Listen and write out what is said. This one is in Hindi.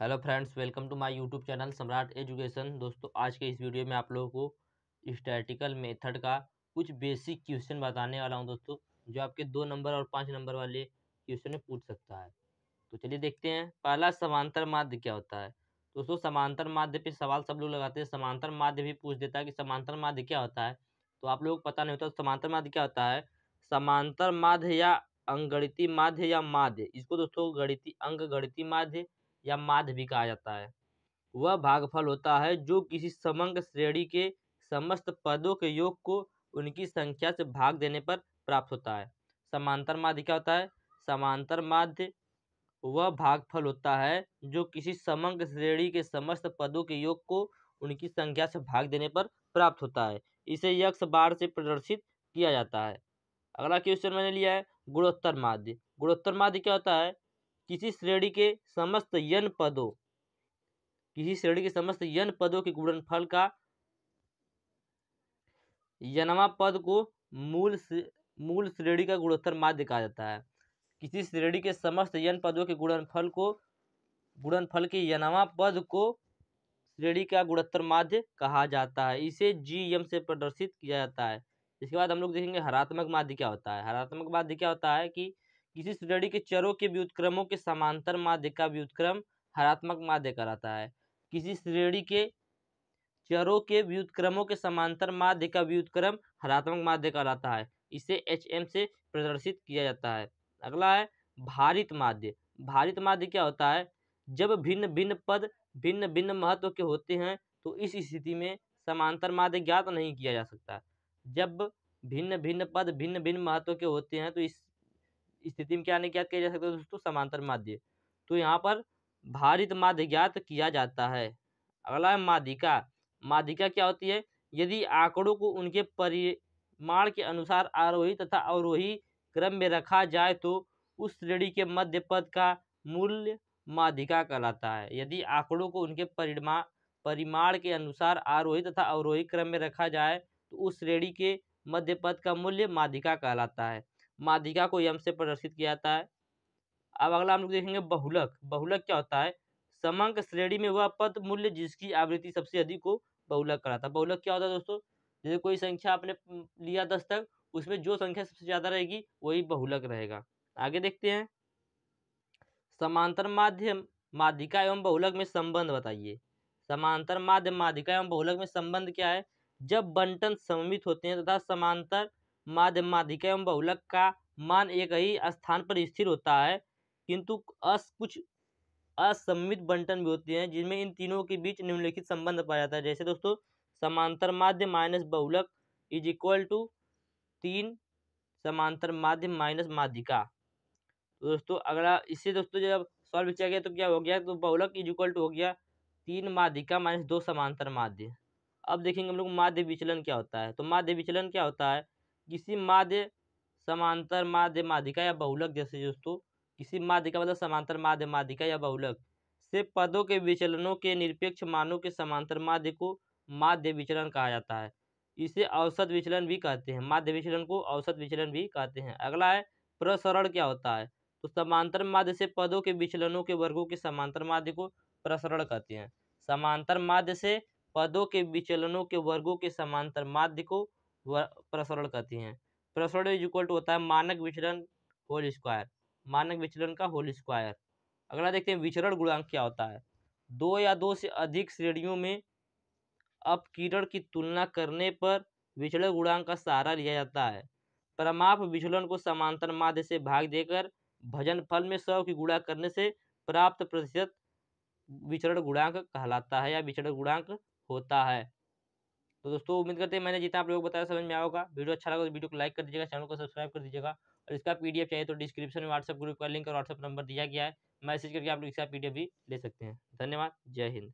hello friends welcome to my YouTube channel Samrat education दोस्तों आज के इस वीडियो में आप लोगों को स्टैटिकल मेथड का कुछ बेसिक क्वेश्चन बताने वाला हूं दोस्तों जो आपके दो नंबर और पाँच नंबर वाले क्वेश्चन में पूछ सकता है तो चलिए देखते हैं पहला समांतर माध्य क्या होता है दोस्तों समांतर माध्य पे सवाल सब लोग लगाते हैं समांतर माध्य भी पूछ देता है कि समांतर माध्य क्या होता है तो आप लोगों को पता नहीं होता तो समांतर माध्य क्या होता है समांतर माध्य या अंगणितीय माध्य या माध्य इसको दोस्तों गणितीय अंग गणितीय माध्य या माध्य कहा जाता है वह भागफल होता है जो किसी समंग श्रेणी के समस्त पदों के योग को उनकी संख्या से भाग देने पर प्राप्त होता है समांतर माध्य क्या होता है समांतर माध्य वह भागफल होता है जो किसी समंग श्रेणी के समस्त पदों के योग को उनकी संख्या से भाग देने पर प्राप्त होता है इसे यक्ष बार से प्रदर्शित किया जाता है अगला क्वेश्चन मैंने लिया है गुणोत्तर माध्य गुणोत्तर माध्य क्या होता है किसी श्रेणी के समस्त यन पदों किसी श्रेणी के समस्त यन पदों के गुणनफल का यनवा पद को मूल मूल श्रेणी का गुणोत्तर माध्य कहा जाता है किसी श्रेणी के समस्त यन पदों के गुणनफल को गुणनफल के यनवा पद को श्रेणी का गुणोत्तर माध्य कहा जाता है इसे जी एम से प्रदर्शित किया जाता है इसके बाद हम लोग देखेंगे हरात्मक माध्य क्या होता है हरात्मक माध्य क्या होता है कि किसी श्रेणी के चरों के व्युतक्रमों के समांतर माध्य का व्युतक्रम हरात्मक माध्य कराता है किसी श्रेणी के चरों के व्युतक्रमों के समांतर माध्य का व्युतक्रम हरात्मक माध्य कराता है इसे एच एम से प्रदर्शित किया जाता है अगला है भारित माध्य भारित माध्य क्या होता है जब भिन्न भिन्न पद भिन्न भिन्न महत्व के होते हैं तो इस स्थिति में समांतर माध्य ज्ञात नहीं किया जा सकता जब भिन्न भिन्न पद भिन्न भिन्न महत्व के होते हैं तो इस स्थिति में क्या नहीं ज्ञात किया जा सकता है दोस्तों समांतर माध्य तो यहाँ पर भारित माध्य ज्ञात किया जाता है अगला है माधिका माधिका क्या होती है यदि आंकड़ों को उनके परिमाण के अनुसार आरोही तथा अवरोही क्रम में रखा जाए तो उस श्रेणी के मध्य पद का मूल्य माधिका कहलाता है यदि आंकड़ों को उनके परिमा परिमाण के अनुसार आरोही तथा अवरोही क्रम में रखा जाए तो उस श्रेणी के मध्य पद का मूल्य माधिका कहलाता है माधिका को यम से प्रदर्शित किया जाता है अब अगला हम लोग देखेंगे बहुलक बहुलक क्या होता है समंक श्रेणी में वह पद मूल्य जिसकी आवृत्ति सबसे अधिक हो बहुलक कराता है बहुलक क्या होता है दोस्तों जैसे कोई संख्या आपने लिया दस तक उसमें जो संख्या सबसे ज़्यादा रहेगी वही बहुलक रहेगा आगे देखते हैं समांतर माध्यम माध्यिका एवं बहुलक में संबंध बताइए समांतर माध्यम माध्यिका एवं बहुलक में संबंध क्या है जब बंटन सममित होते हैं तथा समांतर माध्यमाधिक एवं बहुलक का मान एक ही स्थान पर स्थिर होता है किंतु अस कुछ असमित बंटन भी होते हैं जिनमें इन तीनों के बीच निम्नलिखित संबंध पाया जाता है जैसे दोस्तों समांतर माध्य माइनस बहुलक इज इक्वल टू तीन समांतर माध्य माइनस माध्यिका तो दोस्तों अगला इससे दोस्तों जब सॉल्व किया गया तो क्या हो गया तो बहुलक इज इक्वल टू हो गया तीन माध्यिका माइनस दो समांतर माध्य अब देखेंगे हम लोग माध्य विचलन क्या होता है तो माध्य विचलन क्या होता है किसी माध्य समांतर माध्य माधिका या बहुलक जैसे दोस्तों किसी माध्य का मतलब समांतर माध्य माधिका या बहुलक से पदों के विचलनों के निरपेक्ष मानों के समांतर माध्य को माध्य विचलन कहा जाता है इसे औसत विचलन भी कहते हैं माध्य विचलन को औसत विचलन भी कहते हैं अगला है प्रसरण क्या होता है तो समांतर माध्य से पदों के विचलनों के वर्गों के समांतर माध्य को प्रसरण कहते हैं समांतर माध्य से पदों के विचलनों के वर्गों के समांतर माध्य को प्रसरण कहते हैं प्रसरण इज इक्वल टू होता है मानक विचलन होल स्क्वायर मानक विचरण का होल स्क्वायर अगला देखते हैं विचरण गुणांक क्या होता है दो या दो से अधिक श्रेणियों में किरण की तुलना करने पर विचलन गुणांक का सहारा लिया जाता है परमाप विचलन को समांतर माध्य से भाग देकर भजन फल में सौ की गुणा करने से प्राप्त प्रतिशत विचरण गुणांक कहलाता है या विचरण गुणांक होता है तो दोस्तों उम्मीद करते हैं मैंने जितना आप लोगों को बताया समझ में आएगा वीडियो अच्छा लगा तो वीडियो को लाइक कर दीजिएगा चैनल को सब्सक्राइब कर दीजिएगा और इसका पीडीएफ चाहिए तो डिस्क्रिप्शन में व्हाट्सअप ग्रुप का लिंक और व्हाट्सअप नंबर दिया गया है मैसेज करके आप लोग इसका पीडीएफ भी ले सकते हैं धन्यवाद जय हिंद